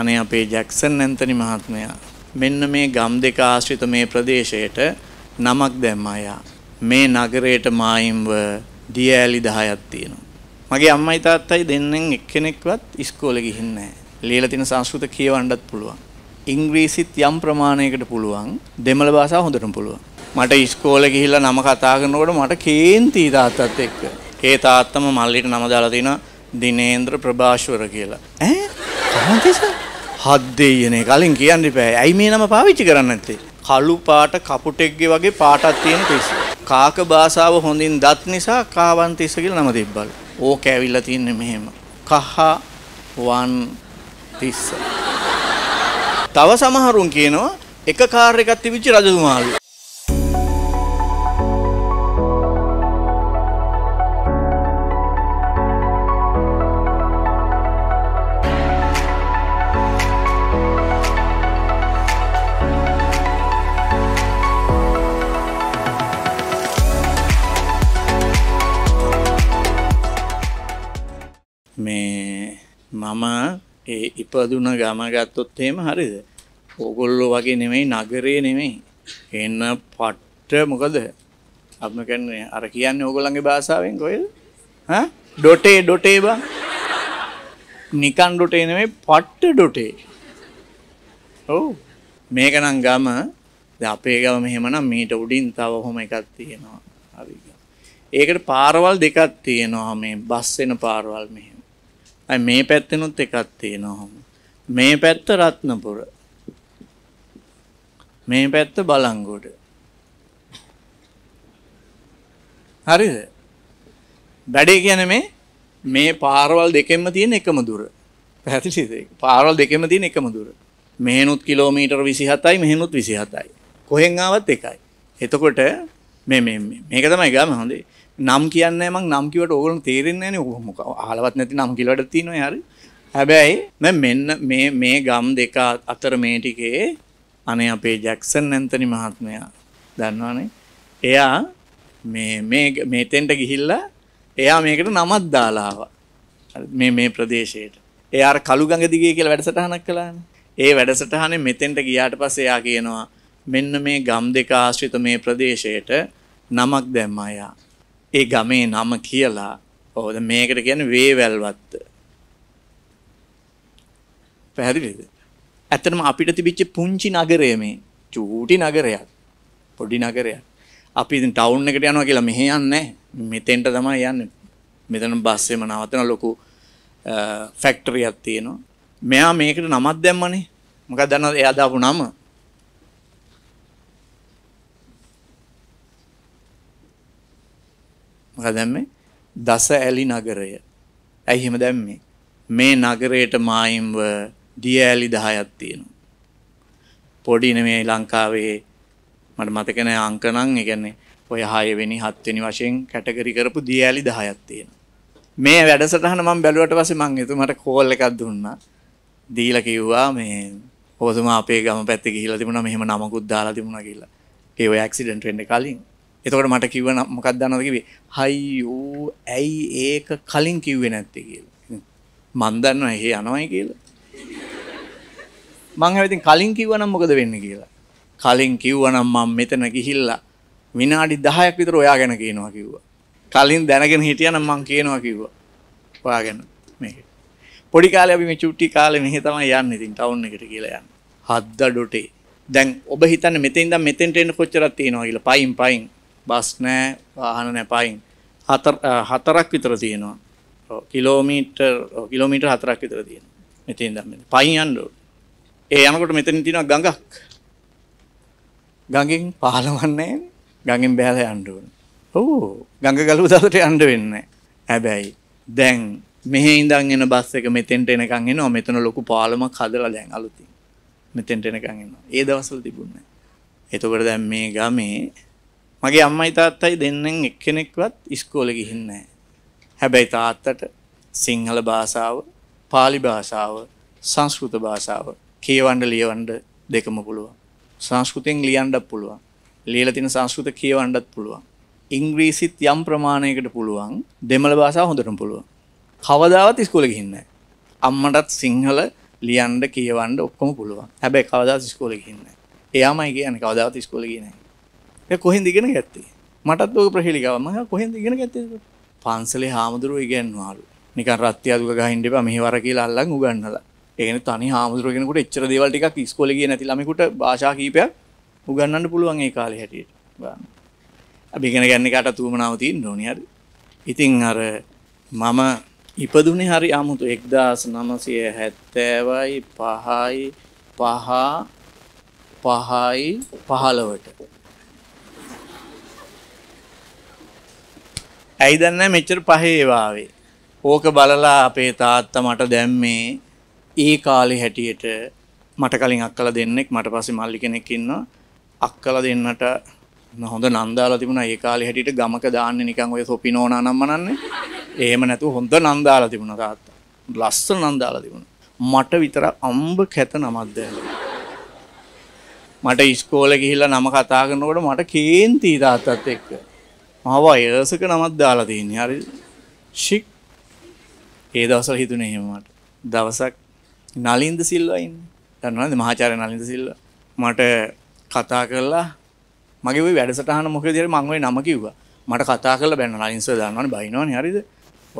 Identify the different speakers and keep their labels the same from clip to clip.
Speaker 1: අනේ අපේ Jackson Anthony මහත්මයා මෙන්න මේ ගම් දෙක ආශ්‍රිත මේ ප්‍රදේශයට නමක් දැම්ම අයා මේ නගරයට මායිම්ව දිය ඇලි දහයක් තියෙනවා. මගේ අම්මයි තාත්තයි දෙන්නෙන් එක්කෙනෙක්වත් ඉස්කෝලෙ ගිහින් නැහැ. ලියලා තියෙන සංස්කෘත කියවන්නත් පුළුවන්. ඉංග්‍රීසිත් යම් ප්‍රමාණයකට පුළුවන්. දෙමළ භාෂාව හොඳටම පුළුවන්. මට ඉස්කෝලේ ගිහිල්ලා නම කතා කරනකොට මට කේන්ති තාත්තත් එක්ක. ඒ තාත්තම මල්ලිට නම දාලා තිනවා දිනේන්ද්‍ර ප්‍රභාෂවර කියලා. ඈ? කොහොමද සර්? හත් දෙයියනේ කලින් කියන්න එපා. ඇයි මේ නම පාවිච්චි කරන්නේ නැත්තේ? කළු පාට කපුටෙක්ගේ වගේ පාටක් තියෙන පිස්සු. කාක භාෂාව හොඳින් දත් නිසා කාවන්තිස්ස කියලා නම තිබ්බලු. ඕක ඇවිල්ලා තින්නේ මෙහෙම. කහ වන් තිස්ස. තව සමහරුන් කියනවා එක කාර් එකක් තිබිච්ච රජතුමාලු. මම ඒ ඉපදුන ගම ගත්තොත් එහෙම හරිද? ඕගොල්ලෝ වගේ නෙමෙයි නගරේ නෙමෙයි. එන්න පට්ට මොකද? අපි කියන්නේ අර කියන්නේ ඕගොල්ලන්ගේ භාෂාවෙන් කොහෙද? ඈ? ඩොටේ ඩොටේ බං. නිකන් ඩොටේ නෙමෙයි පට්ට ඩොටේ. ඔව්. මේක නම් ගම අපේ ගම මෙහෙමනම් මීට උඩින් තව කොහොම එකක් තියෙනවා. හරි. ඒකට පාරවල් දෙකක් තියෙනවා මේ බස් වෙන පාරවල් මෙහෙම. මේ පැත්තෙනුත් එකක් තියෙනවා මේ පැත්ත රත්නපුර මේ පැත්ත බලංගොඩ හරිද වැඩේ කියන මේ මේ පාරවල් දෙකෙන්ම තියෙන එකම දුර පැහැදිලිද පාරවල් දෙකෙන්ම තියෙන එකම දුර මෙහෙනුත් කිලෝමීටර් 27යි මෙහෙනුත් 27යි කොහෙන් ආවත් එකයි එතකොට මේ මේ මේක තමයි ගාම හොඳේ නම් කියන්නේ මං නම් කිව්වට ඕගොල්ලෝ තේරෙන්නේ නැහැ නේ අහලවත් නැති නම් කිලවට තියෙනවා යාරි හැබැයි මම මෙන්න මේ මේ ගම් දෙක අතර මේ ටිකේ අනේ අපේ ජැක්සන් ඇන්තනි මහත්මයා දන්නවනේ එයා මේ මේ මෙතෙන්ට ගිහිල්ලා එයා මේකට නමත් දාලා ආවා මේ මේ ප්‍රදේශයට. එයා අර කළුගඟ දිගේ කියලා වැඩසටහනක් කළානේ. ඒ වැඩසටහනේ මෙතෙන්ට ගියාට පස්සේ එයා කියනවා මෙන්න මේ ගම් දෙක ආශ්‍රිත මේ ප්‍රදේශයට නමක් දැම්මා එයා. ඒ ගමේ නම කියලා. ඔවද මේකට කියන්නේ වේවැල්වත්ත. පැහැදිලිද? ඇත්තටම අපිට තිබිච්ච පුංචි නගරය මේ චූටි නගරයක්. පොඩි නගරයක්. අපි ඉතින් ටවුන් එකට යනවා කියලා මෙහෙ යන්නේ මෙතෙන්ට තමයි යන්නේ. මෙතන බස් එම නවතන ලොකු ෆැක්ටරියක් තියෙනවා. මෙයා මේකට නමක් දැම්මනේ. මොකක්ද දන්නවද එයා දාපු නම? මොකද දැම්මේ? දස ඇලි නගරය. ඇයි එහෙම දැම්මේ? මේ නගරයට මායිම්ව දිය ඇලි 10ක් තියෙනවා. පොඩි නෙමේ ලංකාවේ මට මතක නෑ අංක නම් ඒ කියන්නේ ඔය 6 වෙනි 7 වෙනි වශයෙන් කැටගරි කරපු දිය ඇලි 10ක් තියෙනවා. මේ වැඩසටහන මම බැලුවට පස්සේ මං එතුමාට කෝල් එකක් දුන්නා. දීලා කිව්වා මේ ඔබතුමා අපේ ගම පැත්තේ ගිහිලා තිබුණා මෙහෙම නමකුත් දාලා තිබුණා කියලා. ඒක ඔය ඇක්සිඩන්ට් වෙන්න කලින්. එතකොට මට කිවන මොකක් දන්නද කිවේ හයිෝ ඇයි ඒක කලින් කිව්වේ නැත්තේ කියලා මන්දන්න එහෙ යනවයි කියලා මං ඇවිතින් කලින් කිව්වනම් මොකද වෙන්න කියලා කලින් කිව්වනම් මම මෙතන ගිහිල්ලා විනාඩි 10ක් විතර ඔයා ගැන කියනවා කිව්වා කලින් දැනගෙන හිටියනම් මං කියනවා කිව්වා ඔයා ගැන මේක පොඩි කාලේ අපි මේ චුට්ටි කාලේ මෙහෙ තමයි යන්නේ ඉතින් ටවුන් එකට කියලා යන්නේ හද්දා ඩොටේ දැන් ඔබ හිතන්නේ මෙතෙන් ඉඳන් මෙතෙන්ට එන්න කොච්චරක් තියෙනවා කියලා පයින් පයින් බස් නෑ වාහන නැපයින් හතරක් විතර තියෙනවා කිලෝමීටර් කිලෝමීටර් හතරක් විතර තියෙන මෙතින් දම් පයින් ඒ යනකොට මෙතන තියෙන ගඟක් ගඟෙන් පහලවන්නේ ගඟෙන් බෑල යන්ඩුවන ඔහු ගඟ ගලු දසට අන්ඩ වෙන්න හැබැයි දැන් මෙහ ඉදන් එන බස් එක මෙතෙන්ට එනකං එනවා මෙතන ලොකු පාලමක් හදලා දැන් අලුතින් මෙතෙන්ට එනකං එනවා ඒ දවසල් තිබුණ එතකොට දැන් මේ ගමේ මගේ අම්මයි තාත්තයි දෙන්නෙන් එක්කෙනෙක්වත් ඉස්කෝලේ ගිහින් නැහැ. හැබැයි තාත්තට සිංහල භාෂාව, pāli භාෂාව, සංස්කෘත භාෂාව කියවන්න ලියවන්න දෙකම පුළුවන්. සංස්කෘතෙන් ලියන්නත් පුළුවන්. ලියලා තියෙන සංස්කෘත කියවන්නත් පුළුවන්. ඉංග්‍රීසිත් යම් ප්‍රමාණයකට පුළුවන්. දෙමළ භාෂාව හොඳටම පුළුවන්. කවදාවත් ඉස්කෝලේ ගිහින් නැහැ. අම්මටත් සිංහල ලියන්න කියවන්න ඔක්කොම පුළුවන්. හැබැයි කවදාවත් ඉස්කෝලේ ගිහින් නැහැ. එයාමයි කියන්නේ කවදාවත් ඉස්කෝලේ ගියේ නැහැ. කොහෙන්ද ඉගෙන ගත්තේ මටත් ඕක ප්‍රහේලිකාව මම කොහෙන්ද ඉගෙන ගත්තේ පන්සලේ හාමුදුරුවෝ ඉගෙනනවලු නිකන් රත්ති අදුක ගහින්න එපා මෙහෙවර කියලා අල්ලන් උගන්වලා ඒ කියන්නේ තනි හාමුදුරුවෝ කෙනෙකුට එච්චර දේවල් ටිකක් ඉස්කෝලේ ගියේ නැති ළමයෙකුට භාෂා කීපයක් උගන්වන්න පුළුවන් ඒ කාලේ හැටියට බලන්න අපි ඉගෙන ගන්න එකට තුමනාව තියෙන්න ඕනේ හරි ඉතින් අර මම ඉපදුනේ හරි අමුතු 1975යි 5යි 5 5යි 15ට ඇයි දන්නේ මෙච්චර පහේ වාවේ. ඕක බලලා අපේ තාත්තා මට දැම්මේ ඒ කාලේ හැටියට මට කලින් අක්කලා දෙන්නෙක් මට පස්සේ මල්ලි කෙනෙක් ඉන්නවා. අක්කලා දෙන්නට හොඳ නන්දාලා තිබුණා ඒ කාලේ හැටියට ගමක දාන්නේ නිකන් ඔය සොපිනෝනා නම් මනන්නේ. එහෙම නැතුව හොඳ නන්දාලා තිබුණා තාත්තා. ලස්සන නන්දාලා තිබුණා. මට විතර අම්බ කැත නමක් දැම්මා. මට ඉස්කෝලේ ගිහිල්ලා නම කතා කරනකොට මට කේන්ති තාත්තත් එක්ක. මම වයසක නමක් දාලා තියෙන්නේ. හරි ශික් ඒ දවසවල හිතුනේ එහෙම මට. දවසක් නලින්ද සිල්වා ඉන්නේ. දන්නවද මහාචාර්ය නලින්ද සිල්වා. මට කතා කරලා මගේ ওই වැඩසටහන මොකද කියලා මම ওই නම කිව්වා. මට කතා කරලා බැන්න නලින්ද සිල්වා දන්නවනේ බයිනවනේ හරිද?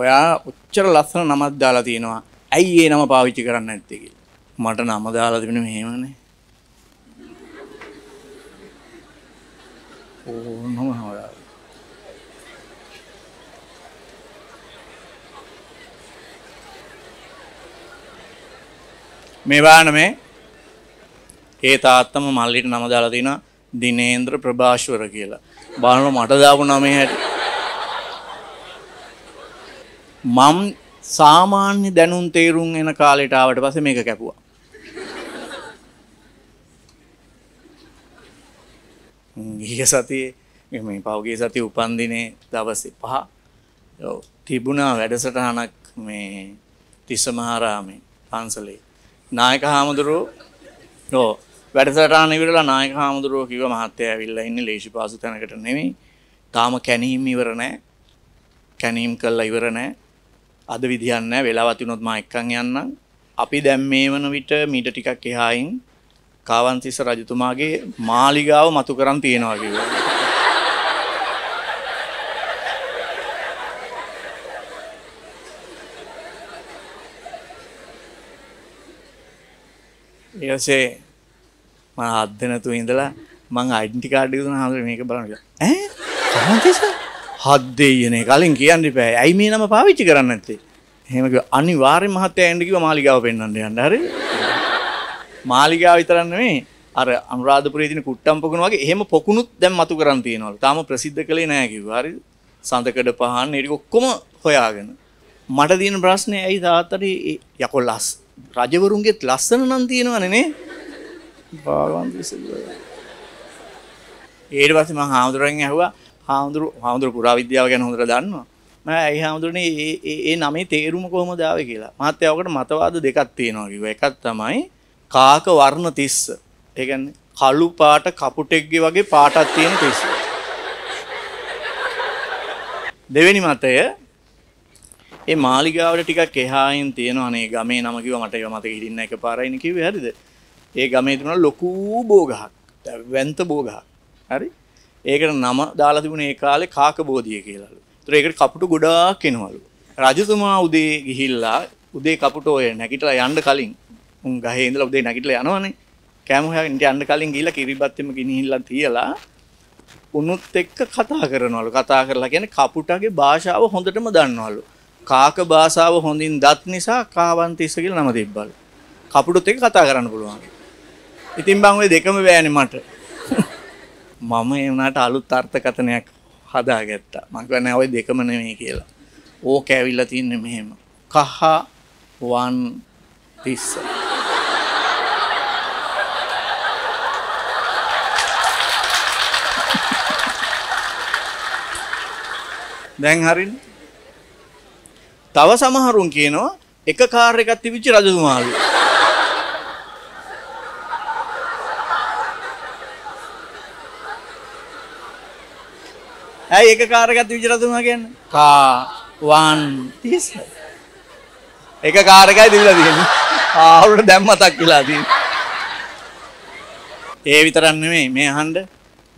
Speaker 1: ඔයා ඔච්චර ලස්සන නමක් දාලා තියෙනවා. ඇයි ඒ නම පාවිච්චි කරන්නේ නැත්තේ කියලා. මට නම දාලා තිබුණේ මෙහෙමනේ. ඕනම හොරා මෙවාන මේ ඒ තාත්තම මල්ලිට නම දාලා තිනා දිනේන්ද්‍ර ප්‍රභාෂ්වර කියලා. බලන මට දාපු නමේ හැට. මම් සාමාන්‍ය දැනුම් තේරුම් එන කාලෙට ආවට පස්සේ මේක කැපුවා. ගිය සතියේ මේ පෞගේ සතිය උපන්දිනේ දවසේ පහ තිබුණා වැඩසටහනක් මේ තිස්සමහාරාමේ පන්සලේ නායක හාමුදුරුව නෝ වැඩසටාන විරලා නායක හාමුදුරුව කිව මහත්තය ඇවිල්ලා ඉන්න ලේෂි පාසු තැනකට නෙමෙයි තාම කැනීම් ඉවර නෑ කැනීම් කල්ලා ඉවර නෑ අද විදිහන්න වෙලාවතිනොත් මා එක්කන් යන්නම් අපි දැම් මේ වන විට මීට ටිකක් එහායින් කාවන්තිස්ස රජතුමාගේ මාලිගාව මතු කරන් තියෙනවා කිව්වා ඒසේ ම අධ්‍යනතු ඉඳලා මං අයිඩිටි කාඩි දුන හඳුර මේක බලන්න ඇ හද්දේයනේ කලින් කියන්න පෑ ඇයි මේ නම පාවිච්චි කරන්න ඇත්තේ හෙමක අනි වාරය මහත්තය ඇන්ඩිකිව මාලිකාව පෙන්න්නට යන්න හරි මාලිකාව විතරන්න මේ අර අනුරාධ ප්‍රේතින කුට්ටම් පොකුණ වගේ එහෙම පොකුණුත් දැම් මතු කරන් තියෙනවල තාම ප්‍රසිද්ධ කළේ නෑකි වාරි සඳකඩ පහන් එඩි ඔක්කොම හොයාගෙන මට දීන ප්‍රශ්නය ඇයි තාත්තර යකොල් ලස් රජවරුන්ගෙත් ලස්සන නම් තියෙනවනනේ ඒට පස්ස ම හාමුදුරෙන් ඇහවා හාමුදුරු හාමුදුර පුරාවිද්‍යාව ගැන හොඳර දන්නවා ම ඇයි හාමුදුරනේ ඒ නමේ තේරුම කොහොම දාව කියලා මත්‍යාවකට මතවාද දෙකක් තියෙනවා කිව එකත් තමයි කාක වර්ණ තිස්ස ඒගැන්න කලු පාට කපුටෙක්ගේ වගේ පාටත් තියෙන තිස්ස දෙවැනි මතය ඒ මාලිගාවට ටිකක් එහායින් තියෙනවා අනේ ගමේ නම කිව්ව මට ඒක මතක හිටින්න එක පාරයින කිව්වේ හරිද? ඒ ගමේ තිබුණා ලොකු බෝගහක්. වැන්ත බෝගහක්. හරි? ඒකට නම දාලා තිබුණේ ඒ කාලේ කාක බෝධිය කියලාලු. ඒතර ඒකට කපුටු ගොඩාක් එනවලු. රජතුමා උදේ ගිහිල්ලා උදේ කපුට ඔය නැගිටලා යන්න කලින් උන් ගහේ ඉඳලා උදේ නැගිටලා යනවනේ. කෑම හොයාගෙන යන්න කලින් ගිහිල්ලා කිරිබත්තෙම ගිනිහිල්ලා තියලා උනුත් එක්ක කතා කරනවලු. කතා කරලා කියන්නේ කපුටගේ භාෂාව හොඳටම දන්නවලු. කාක භාෂාව හොඳින් දත් නිසා කාවන්තිස්ස කියලා නම තිබ්බලු. කපුටුත් එක්ක කතා කරන්න පුළුවන්. ඉතින් බං ඔය දෙකම බෑනේ මට. මම ඒ වුණාට අලුත් අර්ථකථනයක් හදාගත්තා. මං කියන්නේ ඔය දෙකම නෙමෙයි කියලා. ඕක ඇවිල්ලා තින්නේ මෙහෙම. කහ වන් තිස්ස. දැන් හරිනේ තව සමහරුන් කියනවා එක කාර් එකක් තිබිච්ච රජතුමාලු. ඇයි එක කාර් එකක් තිබිච්ච රජතුමා කියන්නේ? කා 130. එක කාර් එකයි තිබිලා තියෙන්නේ. ආවුලට දැන් මතක් වෙලා තියෙන්නේ. ඒ විතරක් නෙමෙයි මේ අහන්න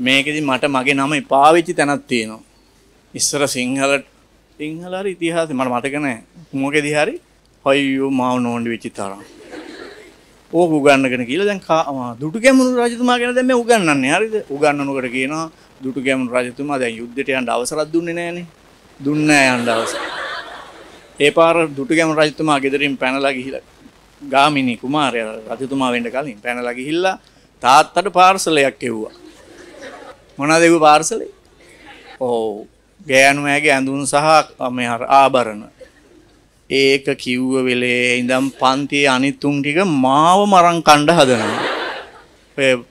Speaker 1: මේකෙදි මට මගේ නම පාවිච්චි තැනක් තියෙනවා. ඉස්සර සිංහලට සිංහලර ඉතිහාස මට මතකන කුමක දිහරි හොයෝ මාව නෝන්ඩි වෙච්චිත්තාරම් ඕක උගන්නගෙන කියලා දැන් දුටු ගැමුණු රජතුමා ගැන දැන් මේ උගන්වන්නේ හරිද උගන්වනකොට කියනවා දුටු ගැමුණු රජතුමා දැන් යුද්ධයට යන්න අවසරක් දුන්නේ නැහනේ දුන්නේ නැහැ යන්න අවසර ඒ පාර දුටු ගැමුණු රජතුමා ගෙදරින් පැනලා ගිහිලා ගාමිණී කුමාරයා රජතුමා වෙන්න කලින් පැනලා ගිහිල්ලා තාත්තට පාර්සලයක් එව්වා මොනවද ඒව පාර්සලේ ඔව් ගෑනු ඇගේ ඇඳුම් සහ මේ ආභරණ. ඒක කිව්ව වෙලේ ඉඳන් පන්තියේ අනිත් උන් ටික මාව මරන් කණ්ඩ හදනවා.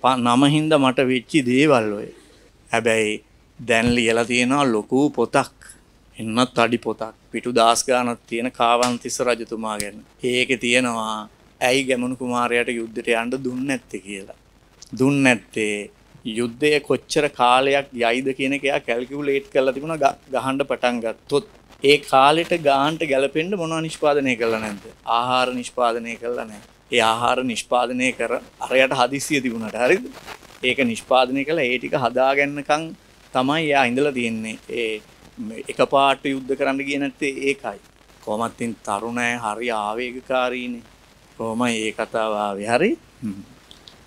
Speaker 1: ඔය නම හින්දා මට වෙච්ච දේවල් ඔය. හැබැයි දැන් ලියලා තියෙනවා ලොකු පොතක්. එන්නත් අඩි පොතක් පිටු දාස් ගානක් තියෙන කාවන්තිස්ස රජතුමා ගැන. ඒකේ තියෙනවා ඇයි ගැමුණු කුමාරයාට යුද්ධයට යන්න දුන්නේ නැත්තේ කියලා. දුන්නේ නැත්තේ යුද්ධය කොච්චර කාලයක් යයිද කියන එක එයා කැල්කියුලේට් කරලා තිබුණා ගහන්න පටන් ගත්තොත් ඒ කාලෙට ගාහන්ට ගැලපෙන්න මොනවා නිෂ්පාදනය කළා නැද්ද? ආහාර නිෂ්පාදනය කළා නැහැ. ඒ ආහාර නිෂ්පාදනය කර අරයට හදිස්සිය තිබුණාට හරිද? ඒක නිෂ්පාදනය කළා ඒ ටික හදාගන්නකම් තමයි එයා ඉඳලා තියෙන්නේ. ඒ එක පාට යුද්ධ කරන්න කියන ඇත්තේ ඒකයි. කොහොමත් තරුණය හරි ආවේගකාරීනේ. කොහොම ඒ කතාව ආවේ හරි? හ්ම්.